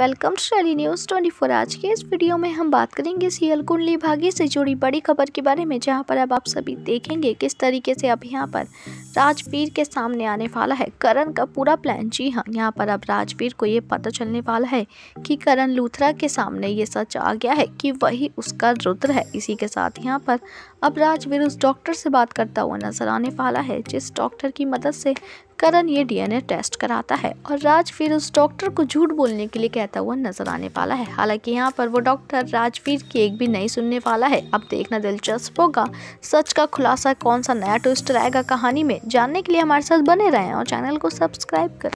welcome शैली news twenty four आज के इस वीडियो में हम बात करेंगे सीएल कुंडली भागी से जुड़ी बड़ी खबर के बारे में जहां पर अब आप सभी देखेंगे किस तरीके से अब यहां पर राजवीर के सामने आने वाला है करण का पूरा प्लान जी हाँ यहाँ पर अब राजवीर को ये पता चलने वाला है कि करण लूथरा के सामने ये सच आ गया है कि वही उसका रुद्र है इसी के साथ यहाँ पर अब राजवीर उस डॉक्टर से बात करता हुआ नजर आने वाला है जिस डॉक्टर की मदद से करण ये डीएनए टेस्ट कराता है और राजवीर उस डॉक्टर को झूठ बोलने के लिए कहता हुआ नजर आने वाला है हालांकि यहाँ पर वो डॉक्टर राजवीर की एक भी नहीं सुनने वाला है अब देखना दिलचस्प होगा सच का खुलासा कौन सा नया ट्विस्ट रहेगा कहानी में जानने के लिए हमारे साथ बने रहें और चैनल को सब्सक्राइब करें